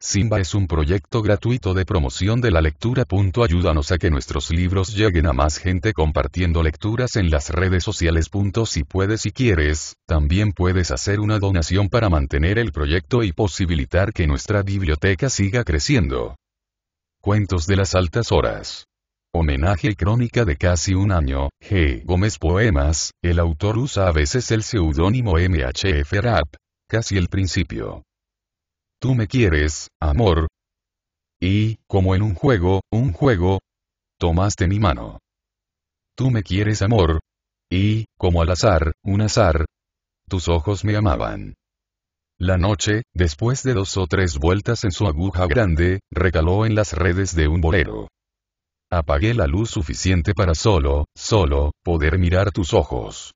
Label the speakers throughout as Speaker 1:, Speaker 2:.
Speaker 1: Simba es un proyecto gratuito de promoción de la lectura. Ayúdanos a que nuestros libros lleguen a más gente compartiendo lecturas en las redes sociales. Si puedes y quieres, también puedes hacer una donación para mantener el proyecto y posibilitar que nuestra biblioteca siga creciendo. Cuentos de las altas horas. Homenaje y crónica de casi un año, G. Gómez Poemas, el autor usa a veces el seudónimo MHF Rap. Casi el principio. Tú me quieres, amor. Y, como en un juego, un juego, tomaste mi mano. Tú me quieres, amor. Y, como al azar, un azar, tus ojos me amaban. La noche, después de dos o tres vueltas en su aguja grande, recaló en las redes de un bolero. Apagué la luz suficiente para solo, solo, poder mirar tus ojos.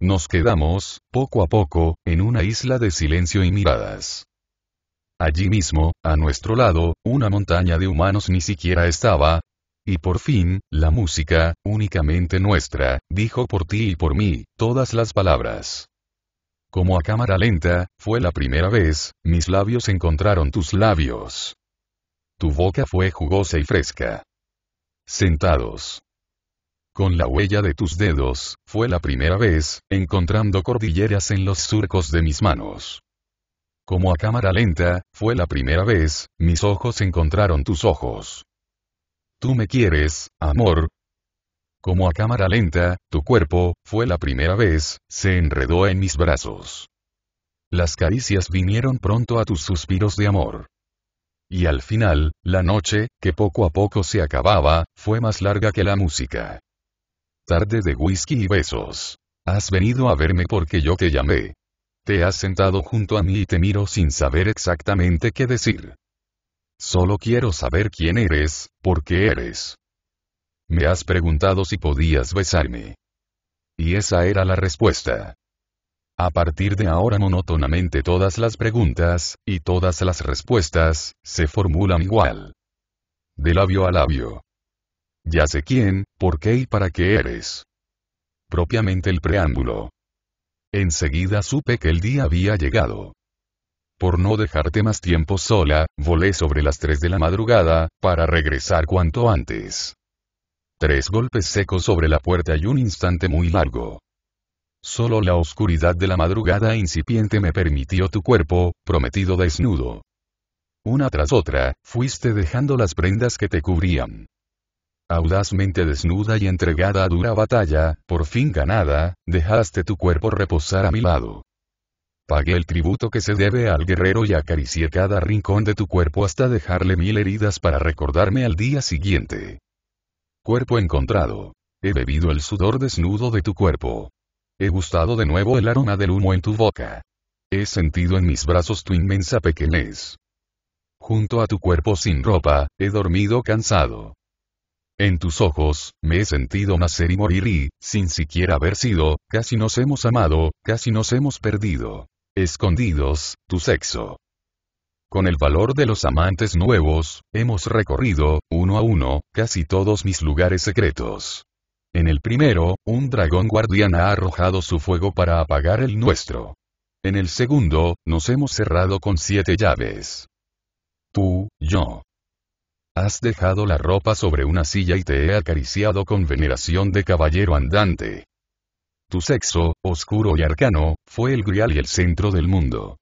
Speaker 1: Nos quedamos, poco a poco, en una isla de silencio y miradas. Allí mismo, a nuestro lado, una montaña de humanos ni siquiera estaba. Y por fin, la música, únicamente nuestra, dijo por ti y por mí, todas las palabras. Como a cámara lenta, fue la primera vez, mis labios encontraron tus labios. Tu boca fue jugosa y fresca. Sentados. Con la huella de tus dedos, fue la primera vez, encontrando cordilleras en los surcos de mis manos. Como a cámara lenta, fue la primera vez, mis ojos encontraron tus ojos. Tú me quieres, amor. Como a cámara lenta, tu cuerpo, fue la primera vez, se enredó en mis brazos. Las caricias vinieron pronto a tus suspiros de amor. Y al final, la noche, que poco a poco se acababa, fue más larga que la música. Tarde de whisky y besos. Has venido a verme porque yo te llamé. Te has sentado junto a mí y te miro sin saber exactamente qué decir. Solo quiero saber quién eres, por qué eres. Me has preguntado si podías besarme. Y esa era la respuesta. A partir de ahora monótonamente todas las preguntas, y todas las respuestas, se formulan igual. De labio a labio. Ya sé quién, por qué y para qué eres. Propiamente el preámbulo. Enseguida supe que el día había llegado. Por no dejarte más tiempo sola, volé sobre las tres de la madrugada, para regresar cuanto antes. Tres golpes secos sobre la puerta y un instante muy largo. Solo la oscuridad de la madrugada incipiente me permitió tu cuerpo, prometido desnudo. Una tras otra, fuiste dejando las prendas que te cubrían audazmente desnuda y entregada a dura batalla, por fin ganada, dejaste tu cuerpo reposar a mi lado. Pagué el tributo que se debe al guerrero y acaricié cada rincón de tu cuerpo hasta dejarle mil heridas para recordarme al día siguiente. Cuerpo encontrado. He bebido el sudor desnudo de tu cuerpo. He gustado de nuevo el aroma del humo en tu boca. He sentido en mis brazos tu inmensa pequeñez. Junto a tu cuerpo sin ropa, he dormido cansado. En tus ojos, me he sentido nacer y morir y, sin siquiera haber sido, casi nos hemos amado, casi nos hemos perdido. Escondidos, tu sexo. Con el valor de los amantes nuevos, hemos recorrido, uno a uno, casi todos mis lugares secretos. En el primero, un dragón guardián ha arrojado su fuego para apagar el nuestro. En el segundo, nos hemos cerrado con siete llaves. Tú, yo, Has dejado la ropa sobre una silla y te he acariciado con veneración de caballero andante. Tu sexo, oscuro y arcano, fue el grial y el centro del mundo.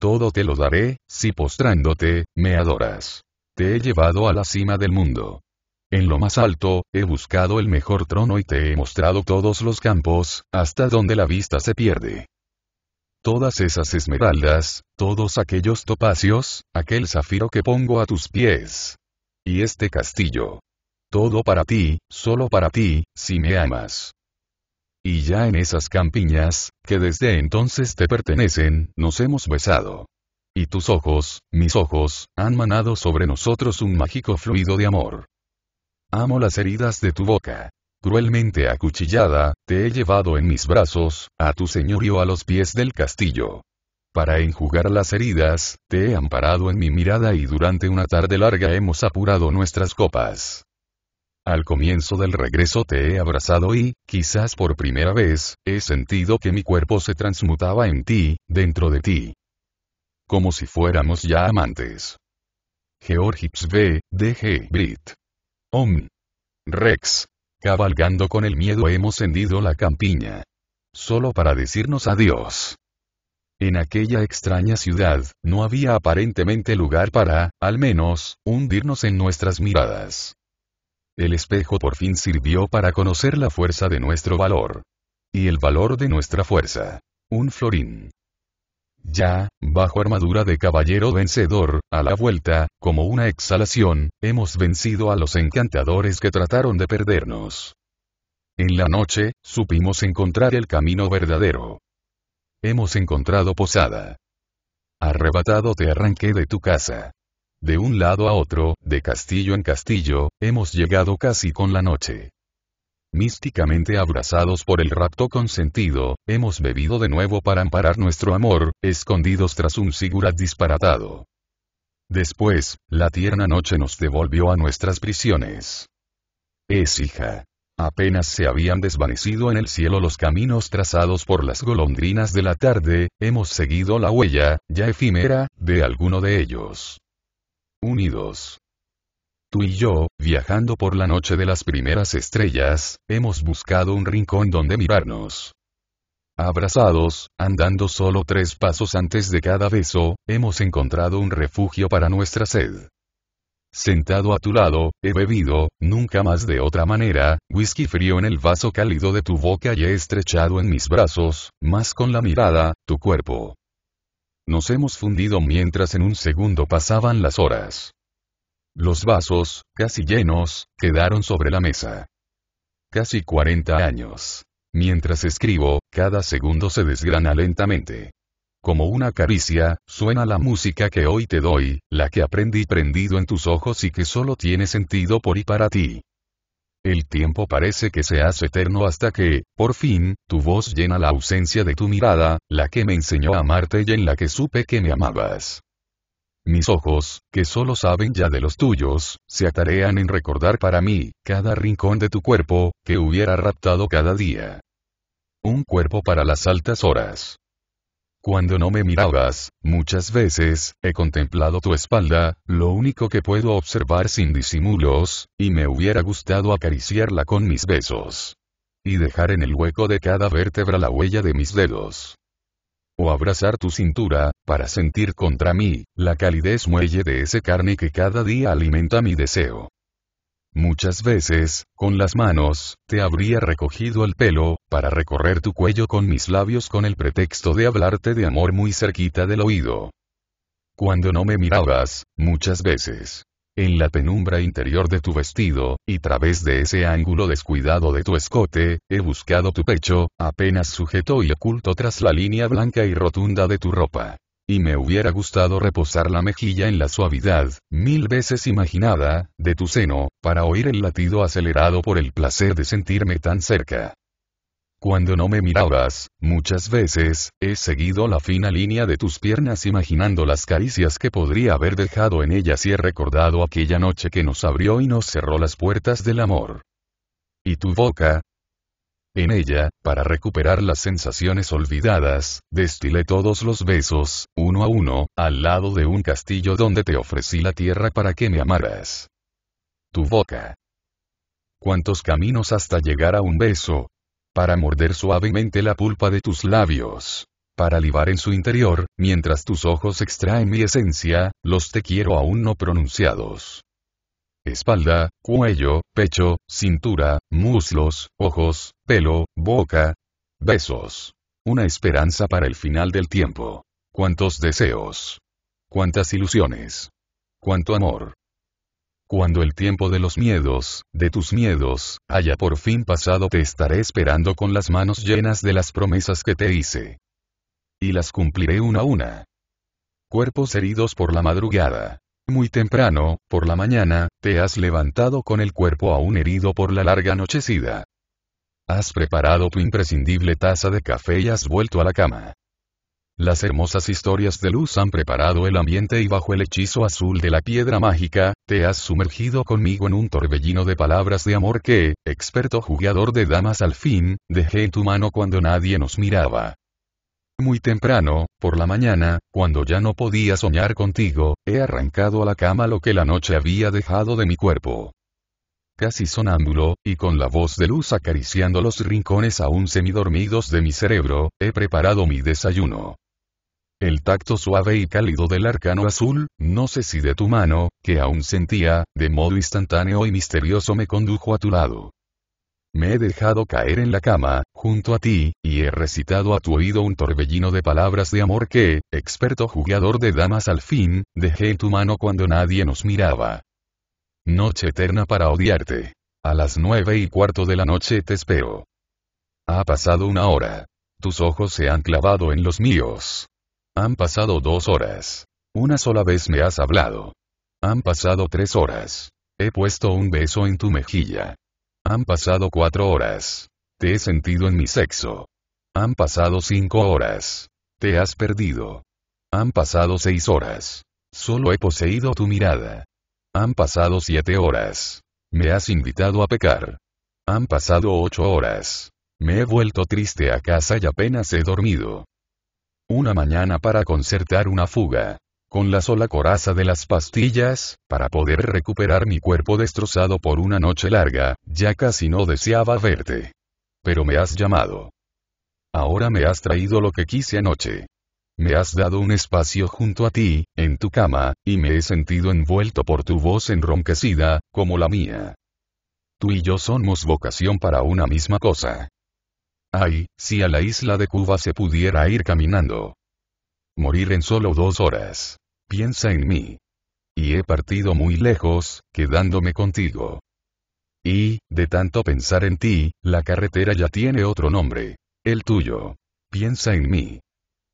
Speaker 1: Todo te lo daré, si postrándote, me adoras. Te he llevado a la cima del mundo. En lo más alto, he buscado el mejor trono y te he mostrado todos los campos, hasta donde la vista se pierde. Todas esas esmeraldas, todos aquellos topacios, aquel zafiro que pongo a tus pies, y este castillo. Todo para ti, solo para ti, si me amas. Y ya en esas campiñas, que desde entonces te pertenecen, nos hemos besado. Y tus ojos, mis ojos, han manado sobre nosotros un mágico fluido de amor. Amo las heridas de tu boca. Cruelmente acuchillada, te he llevado en mis brazos, a tu señorío a los pies del castillo. Para enjugar las heridas, te he amparado en mi mirada y durante una tarde larga hemos apurado nuestras copas. Al comienzo del regreso te he abrazado y, quizás por primera vez, he sentido que mi cuerpo se transmutaba en ti, dentro de ti. Como si fuéramos ya amantes. Georgips B. D.G. Brit. Om. Rex. Cabalgando con el miedo hemos hendido la campiña. Solo para decirnos adiós. En aquella extraña ciudad, no había aparentemente lugar para, al menos, hundirnos en nuestras miradas. El espejo por fin sirvió para conocer la fuerza de nuestro valor. Y el valor de nuestra fuerza. Un florín. Ya, bajo armadura de caballero vencedor, a la vuelta, como una exhalación, hemos vencido a los encantadores que trataron de perdernos. En la noche, supimos encontrar el camino verdadero. Hemos encontrado posada. Arrebatado te arranqué de tu casa. De un lado a otro, de castillo en castillo, hemos llegado casi con la noche. Místicamente abrazados por el rapto consentido, hemos bebido de nuevo para amparar nuestro amor, escondidos tras un sigurat disparatado. Después, la tierna noche nos devolvió a nuestras prisiones. Es hija. Apenas se habían desvanecido en el cielo los caminos trazados por las golondrinas de la tarde, hemos seguido la huella, ya efímera, de alguno de ellos. Unidos. Tú y yo, viajando por la noche de las primeras estrellas, hemos buscado un rincón donde mirarnos. Abrazados, andando solo tres pasos antes de cada beso, hemos encontrado un refugio para nuestra sed. Sentado a tu lado, he bebido, nunca más de otra manera, whisky frío en el vaso cálido de tu boca y he estrechado en mis brazos, más con la mirada, tu cuerpo. Nos hemos fundido mientras en un segundo pasaban las horas. Los vasos, casi llenos, quedaron sobre la mesa. Casi 40 años. Mientras escribo, cada segundo se desgrana lentamente. Como una caricia, suena la música que hoy te doy, la que aprendí prendido en tus ojos y que solo tiene sentido por y para ti. El tiempo parece que se hace eterno hasta que, por fin, tu voz llena la ausencia de tu mirada, la que me enseñó a amarte y en la que supe que me amabas. Mis ojos, que solo saben ya de los tuyos, se atarean en recordar para mí, cada rincón de tu cuerpo, que hubiera raptado cada día. Un cuerpo para las altas horas cuando no me mirabas, muchas veces, he contemplado tu espalda, lo único que puedo observar sin disimulos, y me hubiera gustado acariciarla con mis besos. Y dejar en el hueco de cada vértebra la huella de mis dedos. O abrazar tu cintura, para sentir contra mí, la calidez muelle de ese carne que cada día alimenta mi deseo. Muchas veces, con las manos, te habría recogido el pelo, para recorrer tu cuello con mis labios con el pretexto de hablarte de amor muy cerquita del oído. Cuando no me mirabas, muchas veces. En la penumbra interior de tu vestido, y través de ese ángulo descuidado de tu escote, he buscado tu pecho, apenas sujeto y oculto tras la línea blanca y rotunda de tu ropa y me hubiera gustado reposar la mejilla en la suavidad, mil veces imaginada, de tu seno, para oír el latido acelerado por el placer de sentirme tan cerca. Cuando no me mirabas, muchas veces, he seguido la fina línea de tus piernas imaginando las caricias que podría haber dejado en ellas y he recordado aquella noche que nos abrió y nos cerró las puertas del amor. Y tu boca, en ella, para recuperar las sensaciones olvidadas, destilé todos los besos, uno a uno, al lado de un castillo donde te ofrecí la tierra para que me amaras. Tu boca. ¿Cuántos caminos hasta llegar a un beso? Para morder suavemente la pulpa de tus labios. Para libar en su interior, mientras tus ojos extraen mi esencia, los te quiero aún no pronunciados espalda, cuello, pecho, cintura, muslos, ojos, pelo, boca. Besos. Una esperanza para el final del tiempo. Cuántos deseos. Cuántas ilusiones. Cuánto amor. Cuando el tiempo de los miedos, de tus miedos, haya por fin pasado te estaré esperando con las manos llenas de las promesas que te hice. Y las cumpliré una a una. Cuerpos heridos por la madrugada, muy temprano, por la mañana, te has levantado con el cuerpo aún herido por la larga anochecida Has preparado tu imprescindible taza de café y has vuelto a la cama. Las hermosas historias de luz han preparado el ambiente y bajo el hechizo azul de la piedra mágica, te has sumergido conmigo en un torbellino de palabras de amor que, experto jugador de damas al fin, dejé en tu mano cuando nadie nos miraba. Muy temprano, por la mañana, cuando ya no podía soñar contigo, he arrancado a la cama lo que la noche había dejado de mi cuerpo. Casi sonámbulo, y con la voz de luz acariciando los rincones aún semidormidos de mi cerebro, he preparado mi desayuno. El tacto suave y cálido del arcano azul, no sé si de tu mano, que aún sentía, de modo instantáneo y misterioso me condujo a tu lado. Me he dejado caer en la cama, junto a ti, y he recitado a tu oído un torbellino de palabras de amor que, experto jugador de damas al fin, dejé en tu mano cuando nadie nos miraba. Noche eterna para odiarte. A las nueve y cuarto de la noche te espero. Ha pasado una hora. Tus ojos se han clavado en los míos. Han pasado dos horas. Una sola vez me has hablado. Han pasado tres horas. He puesto un beso en tu mejilla. Han pasado cuatro horas. Te he sentido en mi sexo. Han pasado cinco horas. Te has perdido. Han pasado seis horas. Solo he poseído tu mirada. Han pasado siete horas. Me has invitado a pecar. Han pasado ocho horas. Me he vuelto triste a casa y apenas he dormido. Una mañana para concertar una fuga con la sola coraza de las pastillas, para poder recuperar mi cuerpo destrozado por una noche larga, ya casi no deseaba verte. Pero me has llamado. Ahora me has traído lo que quise anoche. Me has dado un espacio junto a ti, en tu cama, y me he sentido envuelto por tu voz enronquecida, como la mía. Tú y yo somos vocación para una misma cosa. Ay, si a la isla de Cuba se pudiera ir caminando. Morir en solo dos horas piensa en mí. Y he partido muy lejos, quedándome contigo. Y, de tanto pensar en ti, la carretera ya tiene otro nombre. El tuyo. Piensa en mí.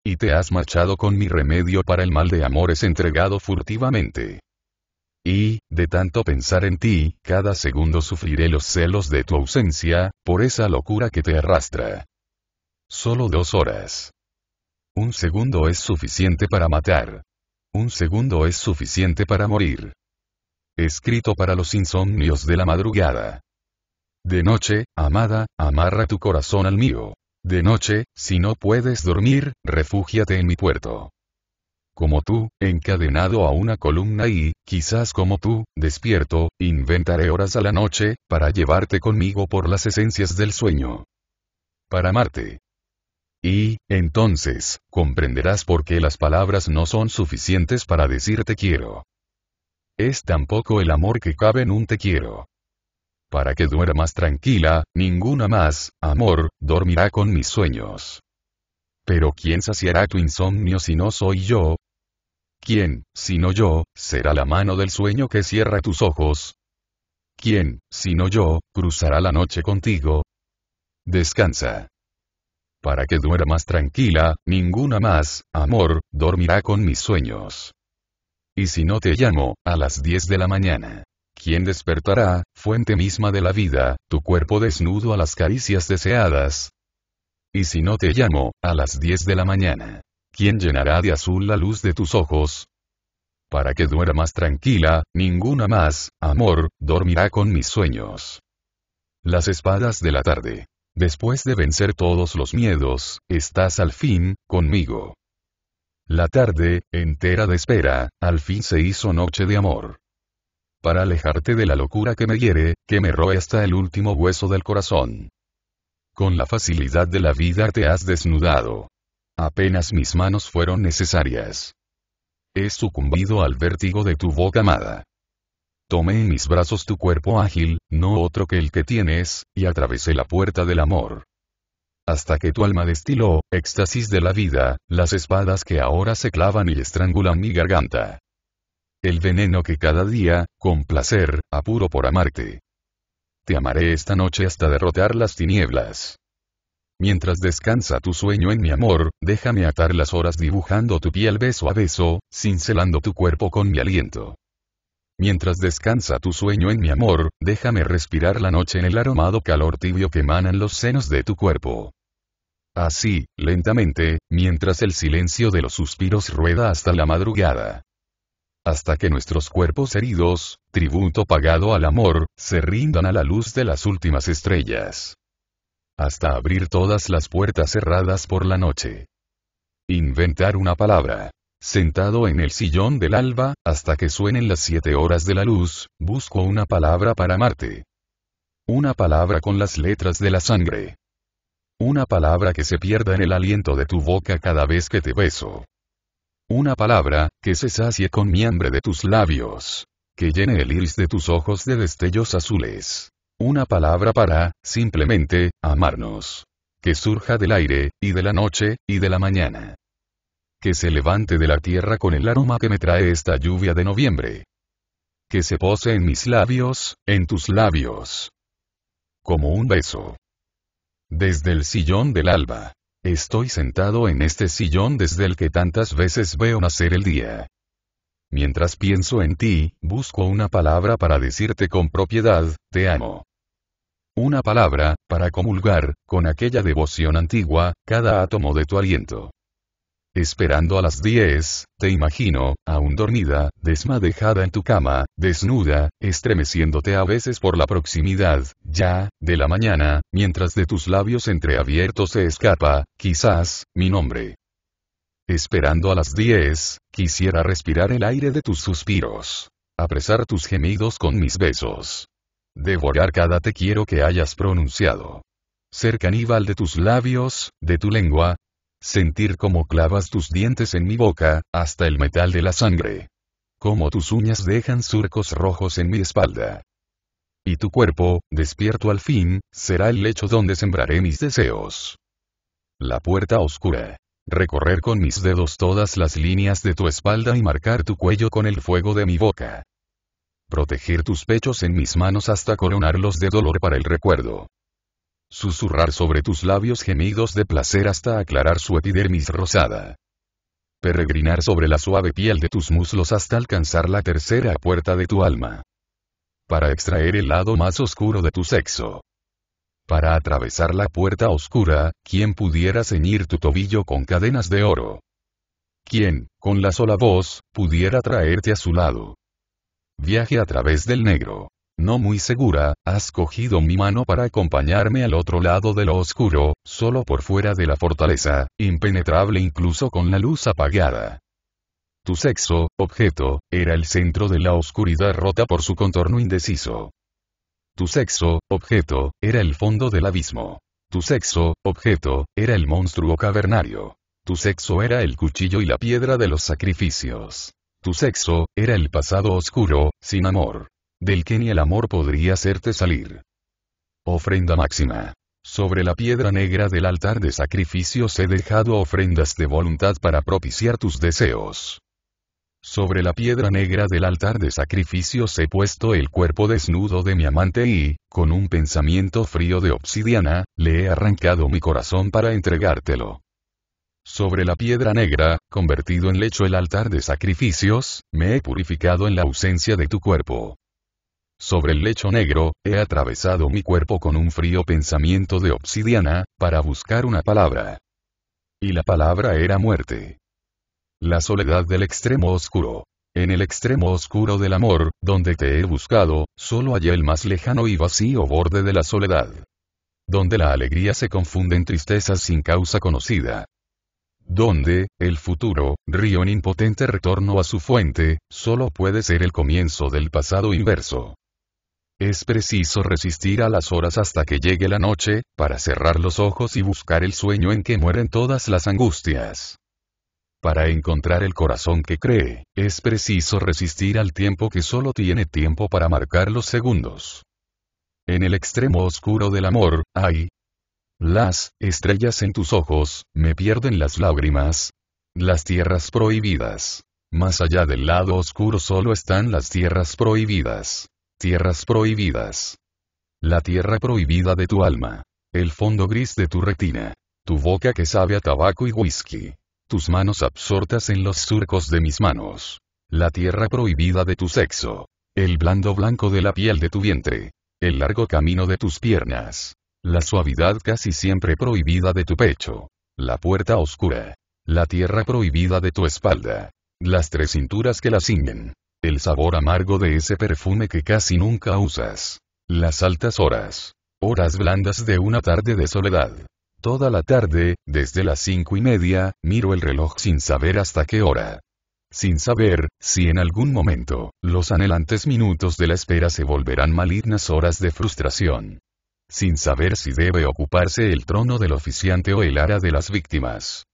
Speaker 1: Y te has marchado con mi remedio para el mal de amores entregado furtivamente. Y, de tanto pensar en ti, cada segundo sufriré los celos de tu ausencia, por esa locura que te arrastra. Solo dos horas. Un segundo es suficiente para matar. Un segundo es suficiente para morir. Escrito para los insomnios de la madrugada. De noche, amada, amarra tu corazón al mío. De noche, si no puedes dormir, refúgiate en mi puerto. Como tú, encadenado a una columna y, quizás como tú, despierto, inventaré horas a la noche, para llevarte conmigo por las esencias del sueño. Para amarte. Y, entonces, comprenderás por qué las palabras no son suficientes para decir te quiero. Es tampoco el amor que cabe en un te quiero. Para que duermas tranquila, ninguna más, amor, dormirá con mis sueños. Pero ¿quién saciará tu insomnio si no soy yo? ¿Quién, si no yo, será la mano del sueño que cierra tus ojos? ¿Quién, si no yo, cruzará la noche contigo? Descansa para que más tranquila, ninguna más, amor, dormirá con mis sueños. Y si no te llamo, a las 10 de la mañana. ¿Quién despertará, fuente misma de la vida, tu cuerpo desnudo a las caricias deseadas? Y si no te llamo, a las 10 de la mañana. ¿Quién llenará de azul la luz de tus ojos? Para que más tranquila, ninguna más, amor, dormirá con mis sueños. Las espadas de la tarde. Después de vencer todos los miedos, estás al fin, conmigo. La tarde, entera de espera, al fin se hizo noche de amor. Para alejarte de la locura que me hiere, que me roe hasta el último hueso del corazón. Con la facilidad de la vida te has desnudado. Apenas mis manos fueron necesarias. He sucumbido al vértigo de tu boca amada. Tomé en mis brazos tu cuerpo ágil, no otro que el que tienes, y atravesé la puerta del amor. Hasta que tu alma destiló, éxtasis de la vida, las espadas que ahora se clavan y estrangulan mi garganta. El veneno que cada día, con placer, apuro por amarte. Te amaré esta noche hasta derrotar las tinieblas. Mientras descansa tu sueño en mi amor, déjame atar las horas dibujando tu piel beso a beso, cincelando tu cuerpo con mi aliento. Mientras descansa tu sueño en mi amor, déjame respirar la noche en el aromado calor tibio que emanan los senos de tu cuerpo. Así, lentamente, mientras el silencio de los suspiros rueda hasta la madrugada. Hasta que nuestros cuerpos heridos, tributo pagado al amor, se rindan a la luz de las últimas estrellas. Hasta abrir todas las puertas cerradas por la noche. Inventar una palabra. Sentado en el sillón del alba, hasta que suenen las siete horas de la luz, busco una palabra para amarte. Una palabra con las letras de la sangre. Una palabra que se pierda en el aliento de tu boca cada vez que te beso. Una palabra, que se sacie con mi hambre de tus labios. Que llene el iris de tus ojos de destellos azules. Una palabra para, simplemente, amarnos. Que surja del aire, y de la noche, y de la mañana que se levante de la tierra con el aroma que me trae esta lluvia de noviembre. Que se pose en mis labios, en tus labios. Como un beso. Desde el sillón del alba. Estoy sentado en este sillón desde el que tantas veces veo nacer el día. Mientras pienso en ti, busco una palabra para decirte con propiedad, te amo. Una palabra, para comulgar, con aquella devoción antigua, cada átomo de tu aliento. Esperando a las 10, te imagino, aún dormida, desmadejada en tu cama, desnuda, estremeciéndote a veces por la proximidad, ya, de la mañana, mientras de tus labios entreabiertos se escapa, quizás, mi nombre. Esperando a las 10, quisiera respirar el aire de tus suspiros. Apresar tus gemidos con mis besos. Devorar cada te quiero que hayas pronunciado ser caníbal de tus labios, de tu lengua, Sentir cómo clavas tus dientes en mi boca, hasta el metal de la sangre. Como tus uñas dejan surcos rojos en mi espalda. Y tu cuerpo, despierto al fin, será el lecho donde sembraré mis deseos. La puerta oscura. Recorrer con mis dedos todas las líneas de tu espalda y marcar tu cuello con el fuego de mi boca proteger tus pechos en mis manos hasta coronarlos de dolor para el recuerdo. Susurrar sobre tus labios gemidos de placer hasta aclarar su epidermis rosada. Peregrinar sobre la suave piel de tus muslos hasta alcanzar la tercera puerta de tu alma. Para extraer el lado más oscuro de tu sexo. Para atravesar la puerta oscura, quien pudiera ceñir tu tobillo con cadenas de oro. Quien, con la sola voz, pudiera traerte a su lado. Viaje a través del negro no muy segura, has cogido mi mano para acompañarme al otro lado de lo oscuro, solo por fuera de la fortaleza, impenetrable incluso con la luz apagada. Tu sexo, objeto, era el centro de la oscuridad rota por su contorno indeciso. Tu sexo, objeto, era el fondo del abismo. Tu sexo, objeto, era el monstruo cavernario. Tu sexo era el cuchillo y la piedra de los sacrificios. Tu sexo, era el pasado oscuro, sin amor del que ni el amor podría hacerte salir. Ofrenda máxima. Sobre la piedra negra del altar de sacrificios he dejado ofrendas de voluntad para propiciar tus deseos. Sobre la piedra negra del altar de sacrificios he puesto el cuerpo desnudo de mi amante y, con un pensamiento frío de obsidiana, le he arrancado mi corazón para entregártelo. Sobre la piedra negra, convertido en lecho el altar de sacrificios, me he purificado en la ausencia de tu cuerpo. Sobre el lecho negro, he atravesado mi cuerpo con un frío pensamiento de obsidiana, para buscar una palabra. Y la palabra era muerte. La soledad del extremo oscuro. En el extremo oscuro del amor, donde te he buscado, solo hay el más lejano y vacío borde de la soledad. Donde la alegría se confunde en tristezas sin causa conocida. Donde, el futuro, río en impotente retorno a su fuente, solo puede ser el comienzo del pasado inverso. Es preciso resistir a las horas hasta que llegue la noche, para cerrar los ojos y buscar el sueño en que mueren todas las angustias. Para encontrar el corazón que cree, es preciso resistir al tiempo que solo tiene tiempo para marcar los segundos. En el extremo oscuro del amor, hay las estrellas en tus ojos, me pierden las lágrimas. Las tierras prohibidas. Más allá del lado oscuro solo están las tierras prohibidas. Tierras prohibidas. La tierra prohibida de tu alma. El fondo gris de tu retina. Tu boca que sabe a tabaco y whisky. Tus manos absortas en los surcos de mis manos. La tierra prohibida de tu sexo. El blando blanco de la piel de tu vientre. El largo camino de tus piernas. La suavidad casi siempre prohibida de tu pecho. La puerta oscura. La tierra prohibida de tu espalda. Las tres cinturas que la ciñen. El sabor amargo de ese perfume que casi nunca usas. Las altas horas. Horas blandas de una tarde de soledad. Toda la tarde, desde las cinco y media, miro el reloj sin saber hasta qué hora. Sin saber, si en algún momento, los anhelantes minutos de la espera se volverán malignas horas de frustración. Sin saber si debe ocuparse el trono del oficiante o el ara de las víctimas.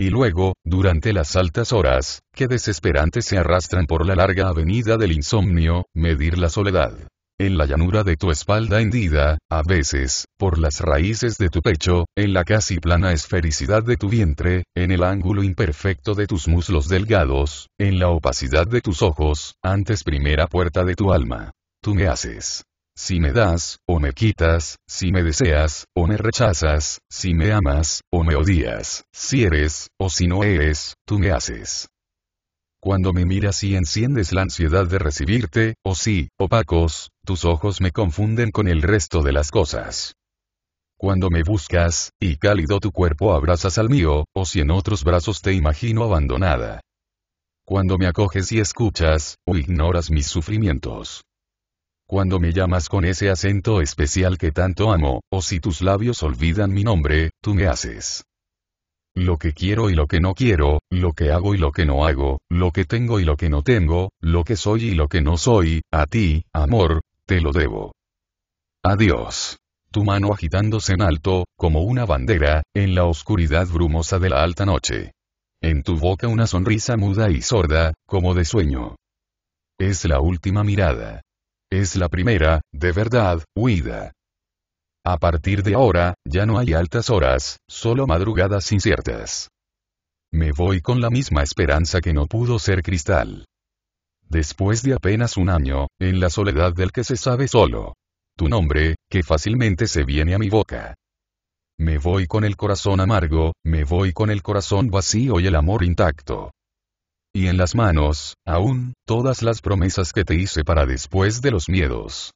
Speaker 1: Y luego, durante las altas horas, que desesperantes se arrastran por la larga avenida del insomnio, medir la soledad. En la llanura de tu espalda hendida, a veces, por las raíces de tu pecho, en la casi plana esfericidad de tu vientre, en el ángulo imperfecto de tus muslos delgados, en la opacidad de tus ojos, antes primera puerta de tu alma. Tú me haces si me das, o me quitas, si me deseas, o me rechazas, si me amas, o me odias, si eres, o si no eres, tú me haces. Cuando me miras y enciendes la ansiedad de recibirte, o oh si, opacos, tus ojos me confunden con el resto de las cosas. Cuando me buscas, y cálido tu cuerpo abrazas al mío, o oh si en otros brazos te imagino abandonada. Cuando me acoges y escuchas, o ignoras mis sufrimientos cuando me llamas con ese acento especial que tanto amo, o si tus labios olvidan mi nombre, tú me haces. Lo que quiero y lo que no quiero, lo que hago y lo que no hago, lo que tengo y lo que no tengo, lo que soy y lo que no soy, a ti, amor, te lo debo. Adiós. Tu mano agitándose en alto, como una bandera, en la oscuridad brumosa de la alta noche. En tu boca una sonrisa muda y sorda, como de sueño. Es la última mirada. Es la primera, de verdad, huida. A partir de ahora, ya no hay altas horas, solo madrugadas inciertas. Me voy con la misma esperanza que no pudo ser cristal. Después de apenas un año, en la soledad del que se sabe solo. Tu nombre, que fácilmente se viene a mi boca. Me voy con el corazón amargo, me voy con el corazón vacío y el amor intacto y en las manos, aún, todas las promesas que te hice para después de los miedos.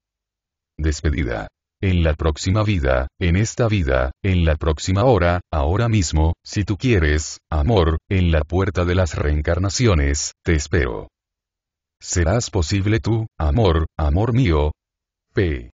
Speaker 1: Despedida. En la próxima vida, en esta vida, en la próxima hora, ahora mismo, si tú quieres, amor, en la puerta de las reencarnaciones, te espero. ¿Serás posible tú, amor, amor mío? P.